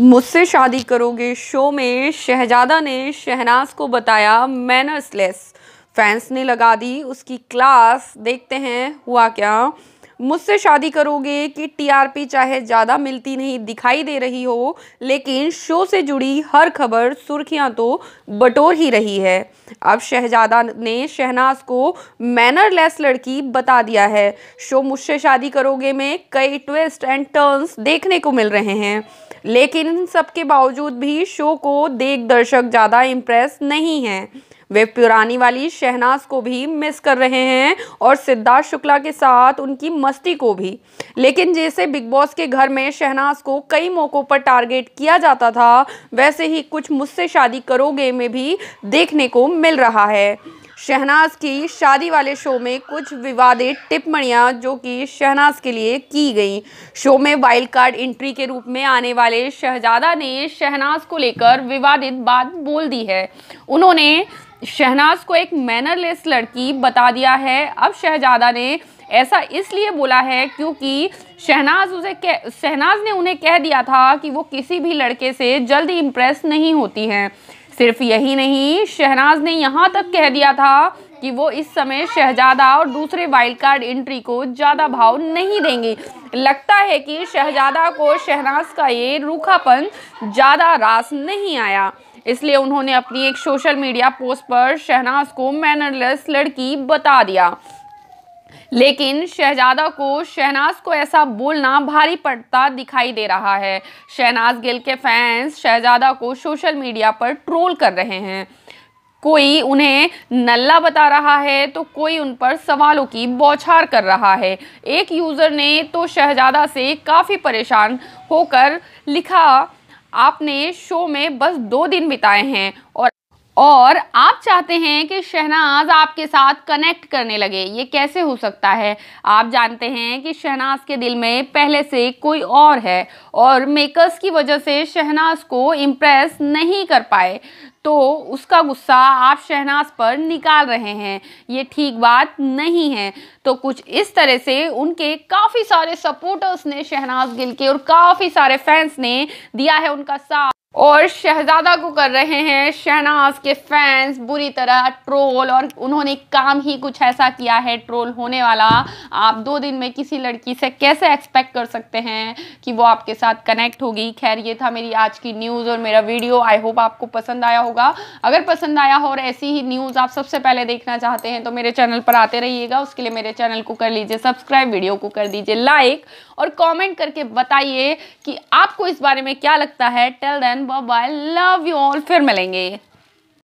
मुझसे शादी करोगे शो में शहजादा ने शहनाज को बताया मैनर्सलेस फैंस ने लगा दी उसकी क्लास देखते हैं हुआ क्या मुझसे शादी करोगे कि टीआरपी चाहे ज़्यादा मिलती नहीं दिखाई दे रही हो लेकिन शो से जुड़ी हर खबर सुर्खियां तो बटोर ही रही है अब शहजादा ने शहनाज को मैनरलेस लड़की बता दिया है शो मुझसे शादी करोगे में कई ट्विस्ट एंड टर्न्स देखने को मिल रहे हैं लेकिन सबके बावजूद भी शो को देख दर्शक ज़्यादा इम्प्रेस नहीं हैं वे पुरानी वाली शहनाज को भी मिस कर रहे हैं और सिद्धार्थ शुक्ला के साथ उनकी मस्ती को भी लेकिन जैसे बिग बॉस के घर में शहनाज को कई मौक़ों पर टारगेट किया जाता था वैसे ही कुछ मुझसे शादी करोगे में भी देखने को मिल रहा है शहनाज की शादी वाले शो में कुछ विवादित टिप्पणियां जो कि शहनाज के लिए की गई शो में वाइल्ड कार्ड एंट्री के रूप में आने वाले शहजादा ने शहनाज को लेकर विवादित बात बोल दी है उन्होंने शहनाज को एक मैनरलेस लड़की बता दिया है अब शहजादा ने ऐसा इसलिए बोला है क्योंकि शहनाज उसे कह शहनाज ने उन्हें कह दिया था कि वो किसी भी लड़के से जल्दी इम्प्रेस नहीं होती हैं सिर्फ यही नहीं शहनाज ने यहाँ तक कह दिया था कि वो इस समय शहजादा और दूसरे वाइल्ड कार्ड एंट्री को ज़्यादा भाव नहीं देंगे लगता है कि शहजादा को शहनाज का ये रूखापन ज़्यादा रास नहीं आया इसलिए उन्होंने अपनी एक सोशल मीडिया पोस्ट पर शहनाज को मैनरलेस लड़की बता दिया लेकिन शहजादा को शहनाज को ऐसा बोलना भारी पड़ता दिखाई दे रहा है शहनाज गिल के फैंस शहजादा को सोशल मीडिया पर ट्रोल कर रहे हैं कोई उन्हें नल्ला बता रहा है तो कोई उन पर सवालों की बौछार कर रहा है एक यूज़र ने तो शहजादा से काफ़ी परेशान होकर लिखा आपने शो में बस दो दिन बिताए हैं और और आप चाहते हैं कि शहनाज आपके साथ कनेक्ट करने लगे ये कैसे हो सकता है आप जानते हैं कि शहनाज के दिल में पहले से कोई और है और मेकर्स की वजह से शहनाज को इम्प्रेस नहीं कर पाए तो उसका गुस्सा आप शहनाज पर निकाल रहे हैं ये ठीक बात नहीं है तो कुछ इस तरह से उनके काफ़ी सारे सपोर्टर्स ने शहनाज गिल के और काफ़ी सारे फैंस ने दिया है उनका साथ और शहजादा को कर रहे हैं शहनाज के फैंस बुरी तरह ट्रोल और उन्होंने काम ही कुछ ऐसा किया है ट्रोल होने वाला आप दो दिन में किसी लड़की से कैसे एक्सपेक्ट कर सकते हैं कि वो आपके साथ कनेक्ट होगी खैर ये था मेरी आज की न्यूज़ और मेरा वीडियो आई होप आपको पसंद आया होगा अगर पसंद आया हो और ऐसी ही न्यूज़ आप सबसे पहले देखना चाहते हैं तो मेरे चैनल पर आते रहिएगा उसके लिए मेरे चैनल को कर लीजिए सब्सक्राइब वीडियो को कर दीजिए लाइक और कॉमेंट करके बताइए कि आपको इस बारे में क्या लगता है till then one Bob I love you all फिर मिलेंगे